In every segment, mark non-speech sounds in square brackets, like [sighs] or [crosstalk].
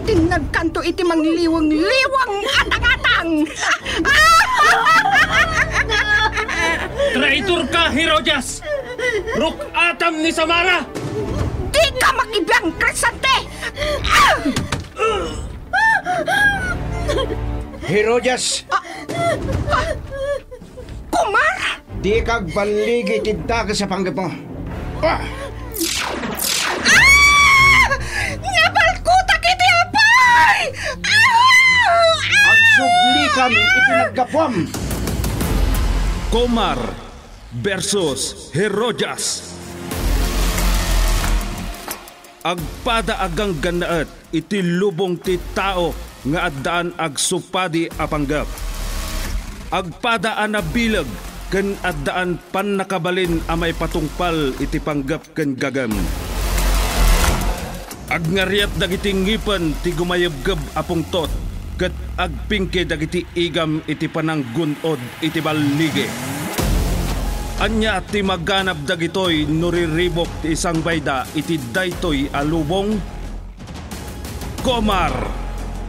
ating nagkanto iti mangliwang-liwang atang-atang. [laughs] Traitor ka, Herodias! Ruk atam ni Samara! Di ka makibang krisante! Ah! Herodias! kumar! Di kag banligi tidda ka sa panggap mo. Ah! Ay! At sublikan ipinagdapwam. Komar versus Herojas. Agpada agang ganaat iti lubong ti tao nga addaan ag supadi apanggap. Agpada anabilag ken addaan pan nakabalin amay patungpal iti panggap ken gagam. Agngaryat dagiti ngipan ti gumayebgeb apung tot ket agpingke dagiti igam iti pananggunod iti ballige. Anya ti maganap dagitoy nuriribok ti isang bayda iti daytoy alubong Komar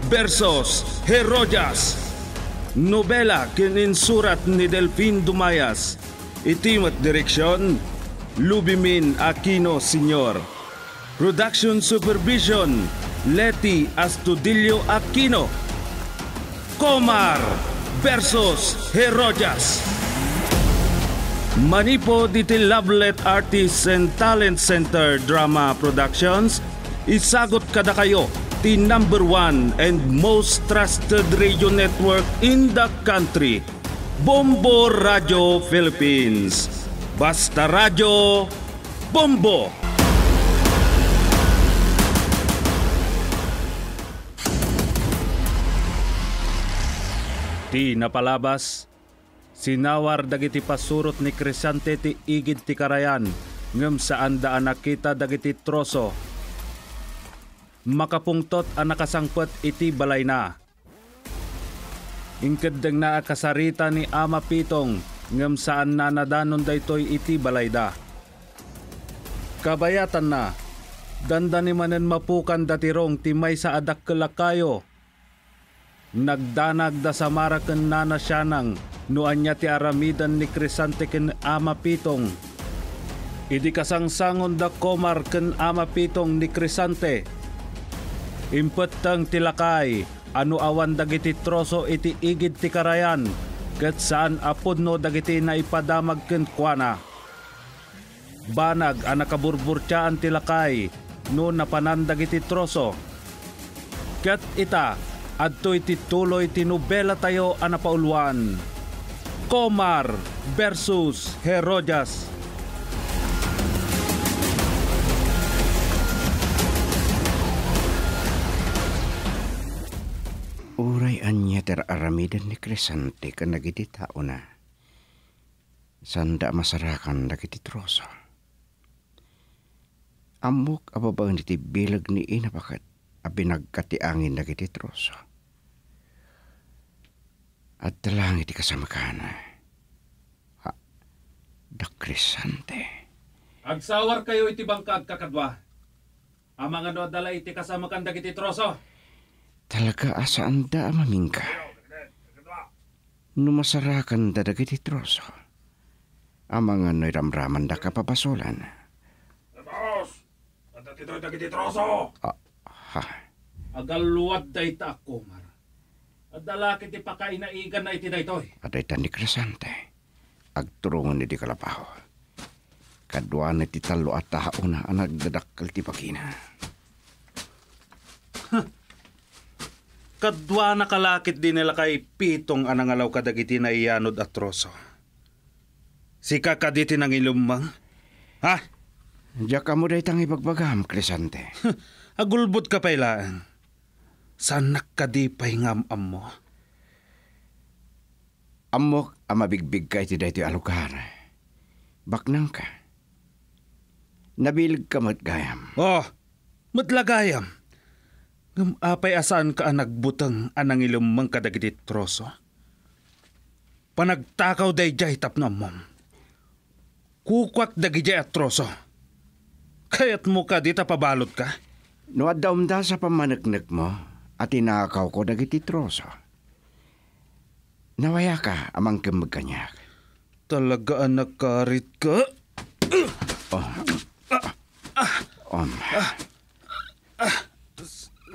versus Herodias Nobela kininsurat ni Delfin Dumayas Iti mat direksyon Lubimin Aquino Senior Production Supervision, Leti Astudillo Aquino. Comar versus Herojas. Manipo Detail Lovelet Artists and Talent Center Drama Productions, isagot kada kayo the number one and most trusted radio network in the country, Bombo Radio Philippines. Basta Radio Bombo! Di napalabas, sinawar dagiti pasurot ni Crisante ti igid ti karayan, ngem saan da anakita dagiti troso. Makapungtot ang nakasangpot iti balay na. Inkadeng na kasarita ni Ama Pitong, ngem saan na nadanon daytoy iti balay da. Kabayatan na, danda ni manen mapukan datirong timay sa adak kalakayo, nagdanag da sa marakan nanasyanang nuan niya ti aramidan ni Crisante ken ama pitong. Idi kasangsangon da komar ken ama pitong ni Crisante. Impetang tilakay, ano awan dagiti troso iti igid ti karayan, ket saan apod no dagiti na ipadamag ken kuana. Banag anakaburburtyaan ah, tilakay, no napanandag iti troso. Ket ita, Adtoy ti tuloy ti nobela tayo anapauluan. Komar versus Herodias. Uray anya ter aramidan ni Crescente ka nagiti tao na. Sanda masarakan dagiti troso. Amok ababang niti bilag ni inapakat abinagkatiangin dagiti troso at dalangit ikasamakan. Ha, dakrisante. Agsawar kayo iti bangka at kakadwa. Amang ano dala iti kasama dagiti troso. Talaga asaan da amaming ka. Numasarakan da dagiti troso. Amang ano ramraman da kapapasolan. Tapos! At ito'y dagiti troso! Ah, ha. Agaluwat da ita ako, Mar. At dalaki ti pakainaigan na iti daytoy. At itan ni Crescente, agturungan ni di kalapaho. Kaduan iti talo at tao na anagdadakal ti pakina. Kadwa na kalakit din nila kay pitong anangalaw kadagiti na iyanod at roso. Si kakaditi ng ilumang. Ha? Diyak ka mo day tang ibagbagam, Crescente. Agulbot ka pailaan sanak ka di pahingam ammo. Ammo ama bigbig kay ti dayto alukar. Baknang ka. Nabilig ka matgayam. Oh, matlagayam. Ngam apay asaan ka ang nagbutang anang ilumang kadagitit troso. Panagtakaw day jay tapnam mom. Kukwak dagijay at troso. Kaya't mo ka dita pabalot ka. No, daw sa pamanaknak mo at inakaw ko dagiti troso. Nawaya ka amang kamagkanyak. Talaga anak karit ka? Oh. Om. Om.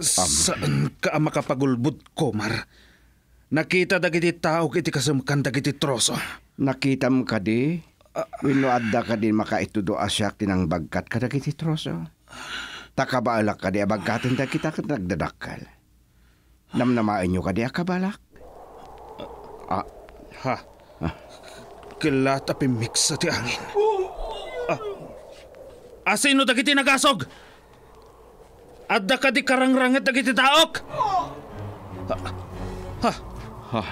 Saan ka makapagulbud ko, Mar? Nakita dagiti tao kiti kasumkan dagiti troso. Nakita mo ka di? Ah. Winoadda ka din makaitudo asyak tinang bagkat ka dagiti troso. Takabaalak ka di abagkatin da kita nagdadakal. Namnamain nyo kadi akabalak. Ah. Ha. Ah. Kilata pimix sa ti angin. Ah. Asino ah, dagiti nagasog? Adda kadi karangrangat dagiti taok? Ah. Ha. Ha. Ah.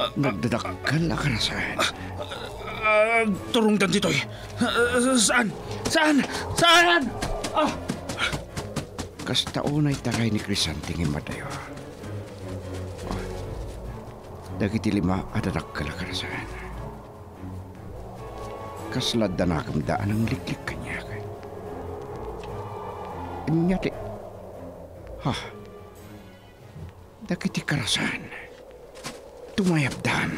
Ha. Nagdadakkan na ka na saan. Uh, turong dan dito'y. Uh, saan? Saan? Saan? Ah! Kastaunay tagay ni Crisanting imadayo. Ah! dagiti adadakkel karasan. Kaslad na nakamdaan ang liklik kanya. Inyati. Ha. Dagiti karasan. Tumayabdan.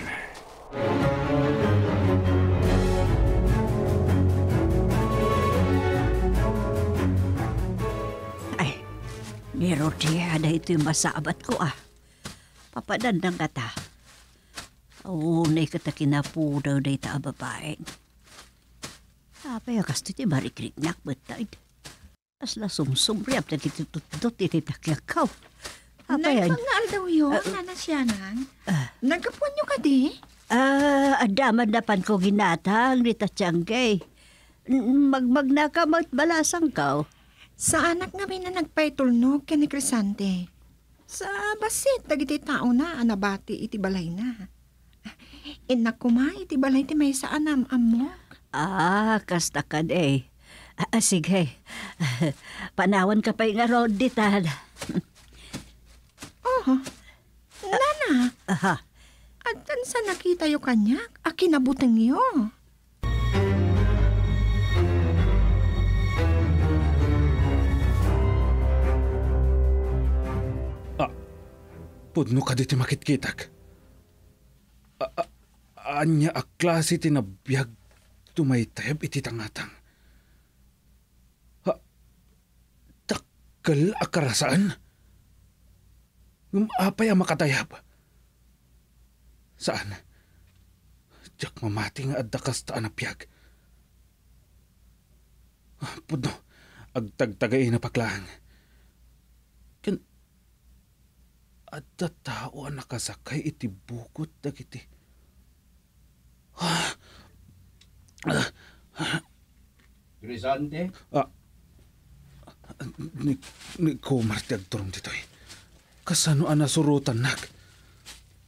Ay, Mero, tiya, ada itu yung masabat ko ah. Papadandang ng kata. Unay ka takinapudaw day ta babaeng. Apay akas ti marikrignat betay. Asla sumsum riyap ta kitututut iti takyakaw. Apay ay... Nagpangal daw yun, uh, ah, nana ah. siya nang. Uh, ah. ka di? Ah, uh, adaman na pan ko ginatang ni Tatsyangkay. Magmag na ka matbalasang kao. Sa anak namin na nagpaitulnog ka ni Crisante. Sa basit, dagiti tao na, anabati iti balay na. Inakumay, eh, ti balay ti may sa anam amok. Ah, kasta ka day. Ah, ah sige. [laughs] Panawan ka pa'y nga road ditad. oh, ah, nana. Aha. At sa nakita yung kanya, akinabutang ah, niyo. Pudno ka diti makitkitak. A- a- anya aklase tinabiyag tumaytayab iti tangatang. Ha, takal akarasaan? Ngumapay ang makatayab. Saan? Diyak mamati nga adakas taan apyag. Ah, Puno, agtagtagay na paklaang. Kan, at tao ang nakasakay iti bukot dagiti. Grisante? Ah, ni, ni kumar ti agturong ditoy. Kasano ana surutan nak?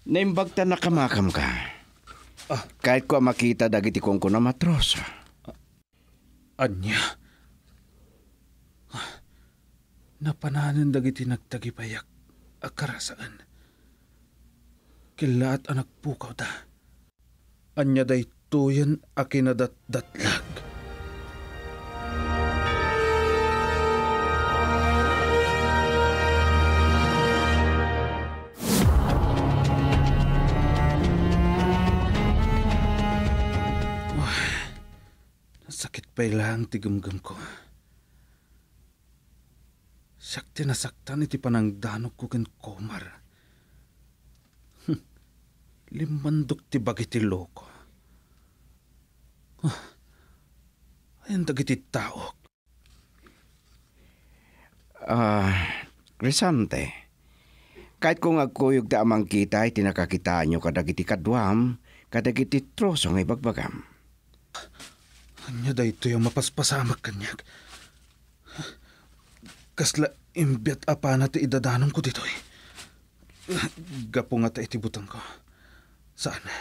Naimbag ta kamakam ka. Ah. Kahit ko makita dagiti kong ko na matrosa. anya? Ah, napananan dagiti nagtagipayak akarasaan. Kilaat anak pukaw da. Anya daytoyan akinadatdatlag. Sakit pa ilang tigumgum ko. Sakti na saktan iti panangdanok ko ken komar. [laughs] Limandok ti bagiti loko. Ang dagiti tao. Ah, uh, Crisante, kahit kung agkuyog da amang kita ay tinakakitaan nyo kadagiti kadwam, kadagiti troso ngay bagbagam. Anya da ito yung mapaspasamak kanyak. Kasla imbet apa na ti idadanong ko dito eh. Gapo nga ta itibutan ko. Sana,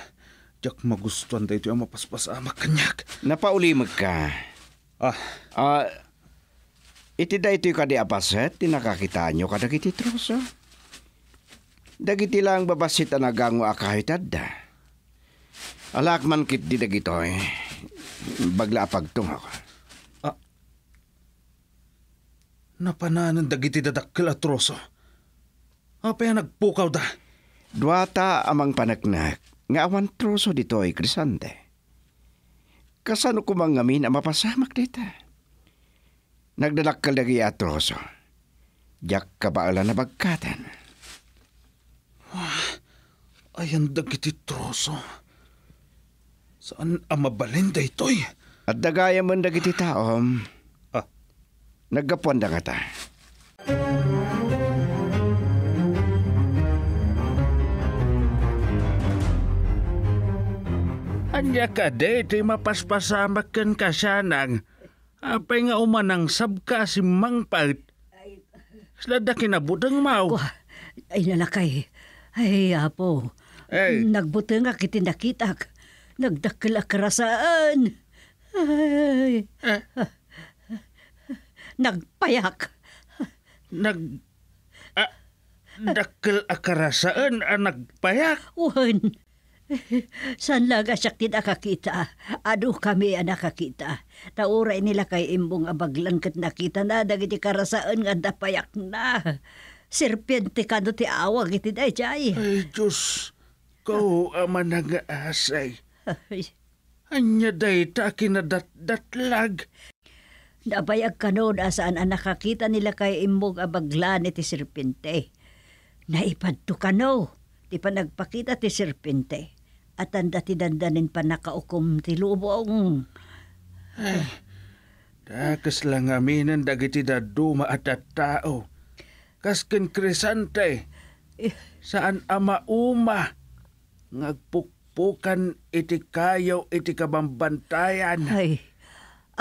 jak magustuhan da ito yung mapaspasamak kanyak. Napaulimag ka. Ah. Ah, uh, iti da ito'y kadi apaset, tinakakitaan nyo kada kiti trosa. Dagiti lang babasit anagang akahitad da. Alak man kit di dagito eh. Bagla apagtong ako. Ah. Napanaan dagiti dadakkel atroso. Apaya nagpukaw da. Duwata amang panaknak. Nga awan troso dito ay eh, krisante kasano ko mangamin ang mapasamak dita. Nagdalakal na giatroso. Diyak ala na bagkatan. Ah, ayan dagiti troso. Saan ang mabalin da ito'y? At dagaya man dagiti taom. Ah. Nagkapuan da nga ta. Ah. Anya ka de, ito'y mapaspasamak ka sanang. Apay nga umanang sabka si Mang Pait. Slada kinabutang maw. Ko, ay nalakay. Ay, apo. Ay. Nagbuta nga kitinakitak. Nagdakla karasaan. Ay. Eh. Nagpayak. Nag... Ah, dakil akarasaan ang ah, nagpayak. Wan, [laughs] San lang asaktin akakita. Ano kami nakakita. Tauray nila kay imbong abaglan kat nakita na dagiti karasaan nga dapayak na. Serpiente ka ti awag iti day, Jay. Ay, Diyos. Kau ama nag-aasay. Anya day ta kinadatdatlag. Nabayag ka noon asaan ang nakakita nila kay imbong abaglan iti serpente. Naipadto ka no. Di pa nagpakita ti serpente at anda ti pa nakaukom ti lubong. Ay, ah, dakas lang aminan dagiti daduma at at tao. Kaskin krisante, eh. saan ama uma, ngagpukpukan iti kayaw iti kabambantayan. Ay,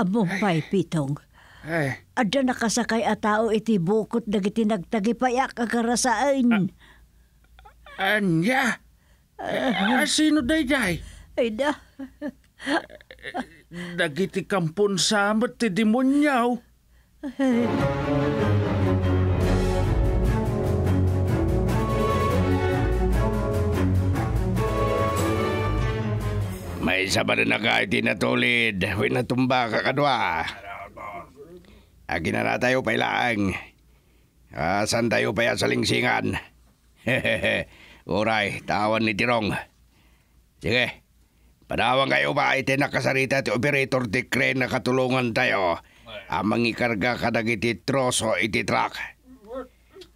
among pay pitong. Ay. Adya nakasakay a tao iti bukot dagiti nagtagipayak agarasaan. A- anya? Uh, sino dayday? Ay da. Dagiti kampon sa amat ti demonyaw. May isa pa rin na kahit tinatulid. Huwag na tumba kakadwa. Agin na na tayo pailaang. Ah, saan tayo paya sa lingsingan? [laughs] Hehehe. Uray, tawan ni Tirong. Sige, panawan kayo ba ite nakasarita ti operator ti crane na katulungan tayo. Amang ikarga kadag iti troso iti truck.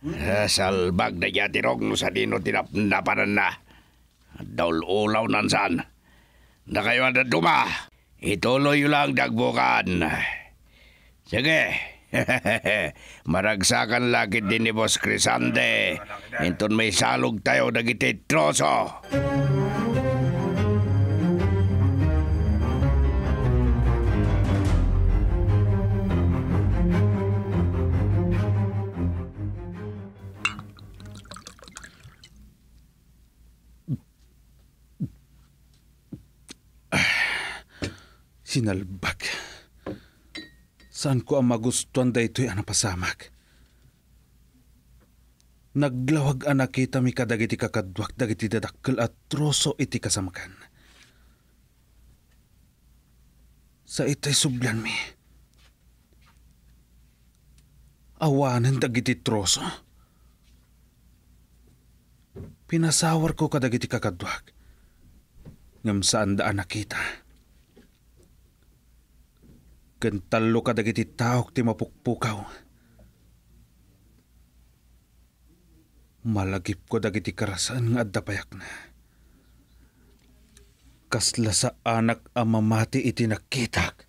Uh, salbag na niya tirong no sa dino tinapnapanan na. Daul ulaw nansan. Na kayo ang duma. Ituloy lang dagbukan. Sige. Sige. [laughs] Maragsakan lagi din ni Boss Crisante. Inton may salog tayo dagiti troso. Ah, sinalbak. Sinalbak. Saan ko ang magustuhan daytoy anapasamak? Naglawag ana kita mi kadagiti kakadwak dagiti dadakkel at troso iti kasamakan. Sa itay sublan mi. Awanan dagiti troso. Pinasawar ko kadagiti kakadwak. Ngam saan da nakita. kita. Kentalo ka dagiti taok ti mapukpukaw. Malagip ko dagiti karasaan nga adda payak na. Kasla sa anak amamati iti nakitak.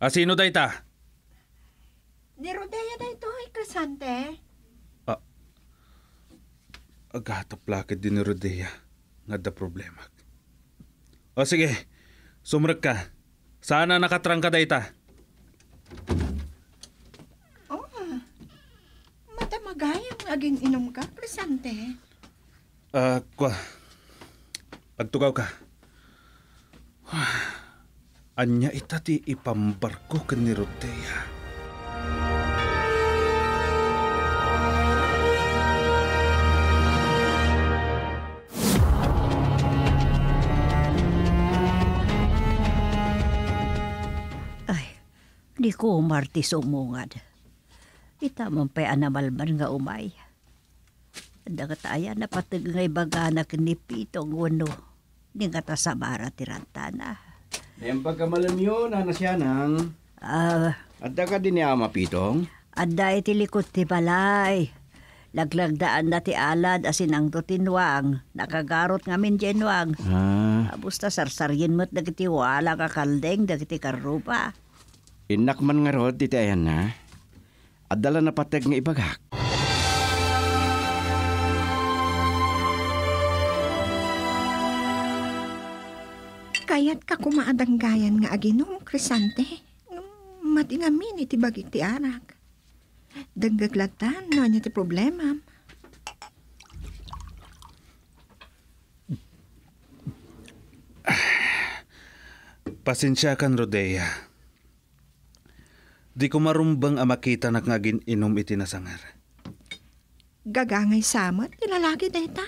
Asino ah, dayta? Ni Rodea dayto ay kasante. Ah, agatap lakad din ni Rodea nga da problema. O ah, sige, Sumrek ka. Sana nakatrangka da ita. Oh, matamagayang aging inom ka, Cresante. Ah, uh, kwa. Pagtugaw ka. [sighs] Anya ita ti ipambarko ka ni Rotea. Di ko umarti sa umungad. Itamang pa'y nga umay. Tanda ka na patag ngay bagana kinipitong wano. Di nga tasabara tirantana. Ngayon pagkamalam yun, ana siya nang. Ah. Uh, Adda ka din ni Ama Pitong? Adda itilikot ti balay. Laglagdaan na ti alad asin ang tutinwang. Nakagarot nga min jenwang. Ah. Abusta sarsaryin mo't dagiti wala kakaldeng dagiti karupa. Inakman nga rod, iti ayan na. Adala na patag nga ibagak. Kayat ka kumaadanggayan nga aginom, Crisante. Matinamin iti bagit ti arak. Daggaglatan no niya ti problema. Ah, pasensya kan, Rodea. Di ko marumbang amakita nak ngagin gininom iti nasangar. Gagangay samat, ilalagi na ita.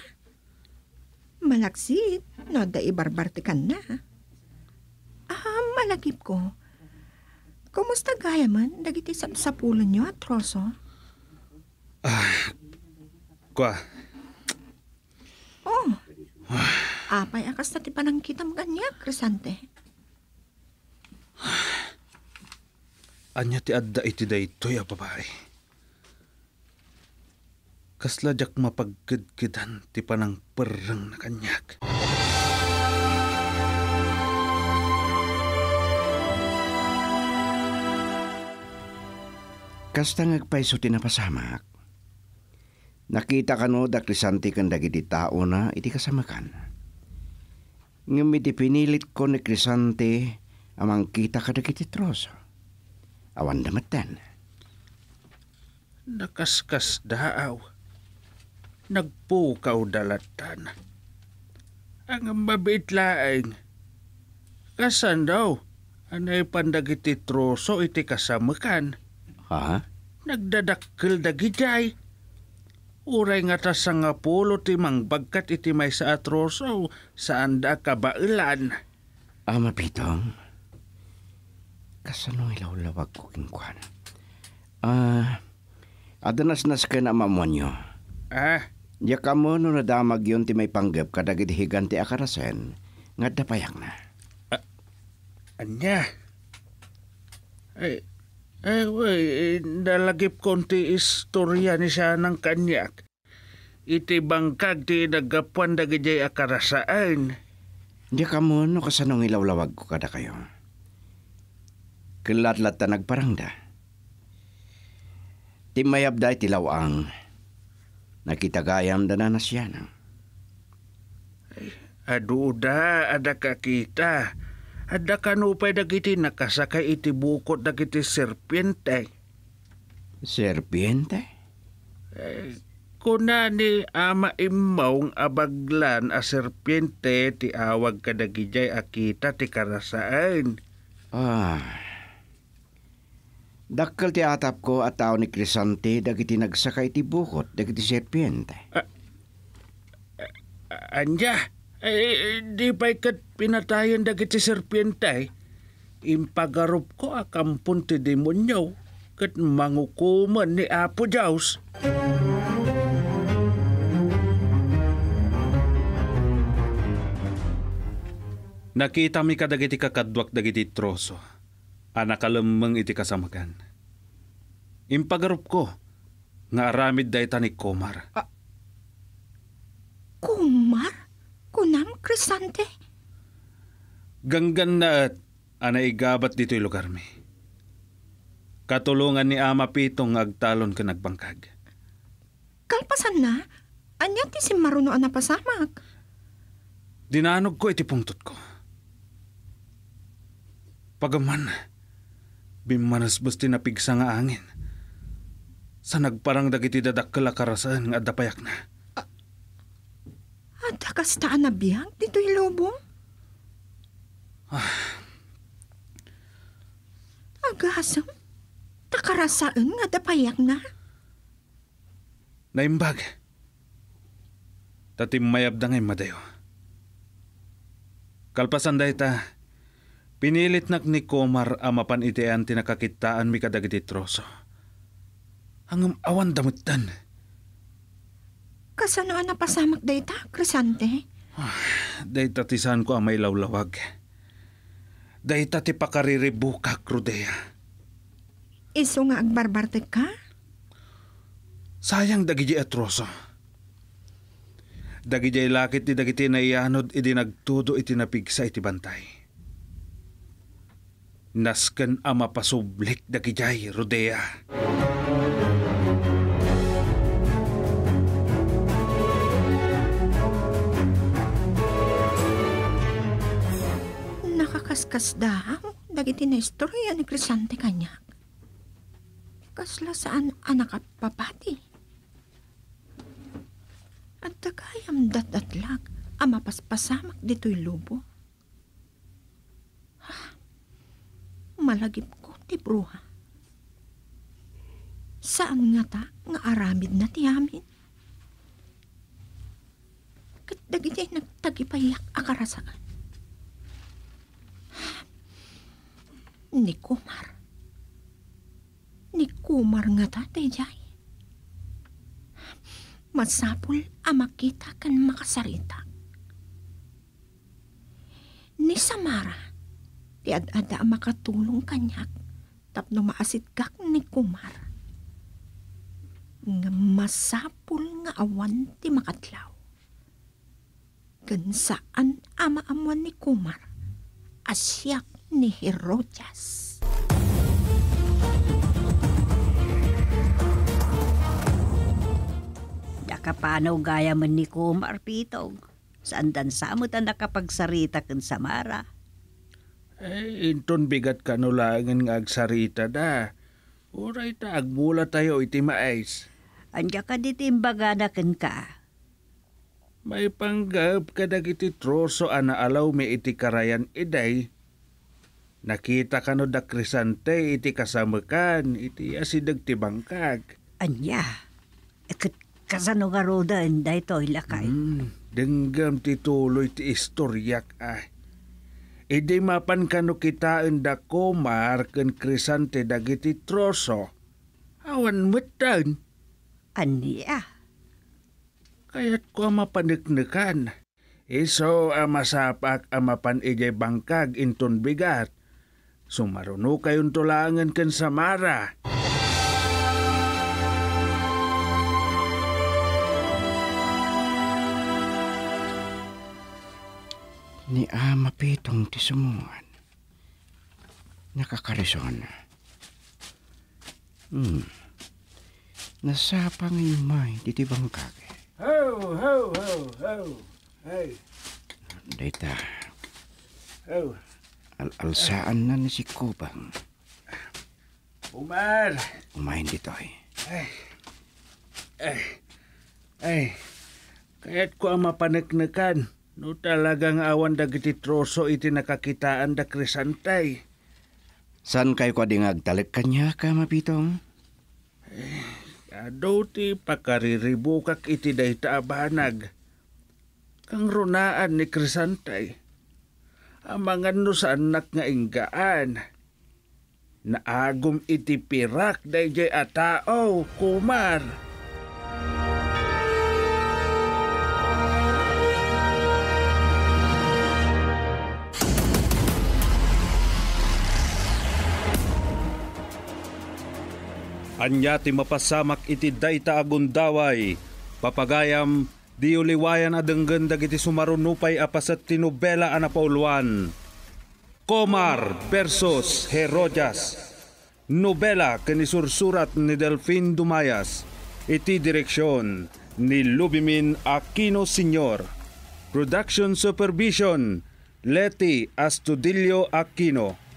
Malaksit, no da ibarbartikan na. Ah, malagip ko. Kumusta gaya man, dagiti sapsapulan nyo at troso? Ah, kwa. Oh, ah. apay akas na ti panangkitam ganyak, Cresante. Ah. Anya ti adda iti daytoy a babae. Kasla jak mapagkidkidan ti panang perang na kanyak. Kasta ngagpaiso tinapasamak. Nakita kano daklisanti kang dagiti tao na iti kasamakan. iti pinilit ko ni Crisante amang kita kadagiti troso awan damatan. Nakaskas daaw. Nagpukaw dalatan. Ang mabait laing. Kasan daw? Anay pandag iti troso iti kasamakan. Ha? Nagdadakkel dagiday. Uray nga ta sa nga pulo ti mangbagkat iti may sa atroso saan da kabailan. Ama ah, pitong kasanong ilawlawag ko kingkwan. Ah, uh, adanas nas ka na mamuan nyo. Ah? ka kamo no damag yun ti may panggap kadagit higanti akarasen, nga dapayak na. Ah, anya? Ay, ay, way, eh, nalagip konti istorya ni siya ng kanyak. Iti bangkag ti nagapuan dagijay akarasaan. Di kamo no kasano ilawlawag ko kada kayo. Kilatlat ta nagparangda. Timayab da tilaw ang nakitagayam da na siya na. Adu da, ada kakita. Ada kanupay dagiti nakasakay iti bukot dagiti serpiente. Serpiente? Eh, kuna ama imong abaglan a serpiente ti awag kadagijay akita ti karasaan. Ah, Dakkel ti atap ko at tao ni Crisante dagiti nagsakay ti bukot dagiti serpiente. Uh, uh, anja, eh, di pa'y ikat pinatayan dagiti serpiente. Eh. Impagarup ko akampun ti demonyo kat mangukuman ni Apo Jaws. Nakita mi kadagiti kakadwak dagiti troso anakalamang ah, iti kasamagan. Impagarup ko, nga aramid day ni Kumar. Ah. Kumar? Kunam Crescente? Ganggan na at anaigabat dito'y lugar mi. Katulungan ni Ama Pitong agtalon ka nagbangkag. Kalpasan na? Anya ti si Maruno na pasamak? Dinanog ko iti pungtot ko. Pagaman, Bimanas basti napigsa nga angin. Sa nagparang dagiti dadakkel karasan nga adapayak na. A- Ada na biyak dito ilubong? Ah. Agasam, takarasaan nga dapayak na. Naimbag. Tatim mayab da ngay madayo. Kalpasan da ita, Pinilit nak ni Komar amapan itean tinakakitaan mi kadagiti troso. Ang awan damutan. Kasanoan na pasamak dayta, Cresante? dayta tisan ko amay lawlawag. Dayta ti pakariribuka, Crudea. Isu nga agbarbarte ka? Sayang dagiti atroso. Dagiti lakit ni dagiti naianod idinagtudo itinapigsa iti bantay nasken a mapasublik dagijay Rodea. Nakakaskas daham, dagiti na istorya ni Crisante kanya. Kasla saan anak at papati. At takayam dat-atlag, amapaspasama dito'y lubo malagip ko ti bruha. Saan nga ta nga aramid na ti amin? Kat dagiti nagtagipayak akarasakan. Ni Kumar. Ni Kumar nga ta, Tejay. Masapul ang makita kan makasarita. Ni Samara Ti adada makatulong kanyak tapno maasit kak ni Kumar. Nga masapul nga awan ti makatlaw. Gansaan ama amuan ni Kumar asyak ni Herodias. Nakapanaw gaya man ni Kumar Pitong. Saan dan samot ang nakapagsarita kan Samara ay, eh, inton bigat ka no langan nga agsarita da. Uray ta, agmula tayo iti mais. Anja ka diti imbaganakin ka. May panggap ka dagiti troso ana alaw mi iti karayan iday. Nakita ka no da krisante iti kasamakan, iti asidag ti bangkag. Anya, ikat kasano nga roda inday to ilakay. Hmm, denggam ti tuloy ti istoryak ay. Idi mapan kanu kitaan da komar ken krisante dagiti troso. Awan metan. Ania. Ah. Kayat ko mapaniknikan. Iso e amasapak amapan ijay bangkag inton bigat. Sumaruno kayun tulangan ken samara. Samara. ni ama pitong ti sumungan. Nakakarison. Hmm. Nasapang imay diti bangkage. Ho, ho, ho, ho. Hey. Dita. Ho. Al Alsaan na ni si Kubang. Umar. Umain dito eh. Ay. Ay. Ay. Kaya't ko ang mapanagnakan. No talagang awan dagiti troso iti nakakitaan da krisantay. San kay ko dingag talag kanya ka, mapitong? Eh, adaw ti pakariribukak iti day taabanag. Kang runaan ni krisantay. Amangan no sa anak nga inggaan. Naagom iti pirak day jay atao, kumar. Kumar. Anya ti mapasamak iti dayta agundaway, papagayam di uliwayan adenggen dagiti sumarunupay apasat tinubela anapauluan. Komar versus Herodias. Nobela kanisursurat ni Delfin Dumayas. Iti direksyon ni Lubimin Aquino Sr. Production Supervision Leti Astudillo Aquino.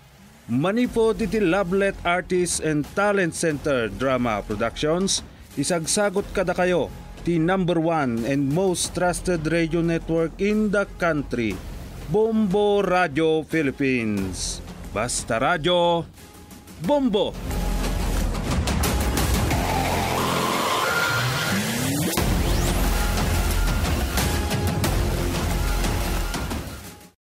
Manipo Titi Lablet Artist and Talent Center Drama Productions, isagsagot kada kayo the number one and most trusted radio network in the country, Bombo Radio Philippines. Basta Radio, Bombo!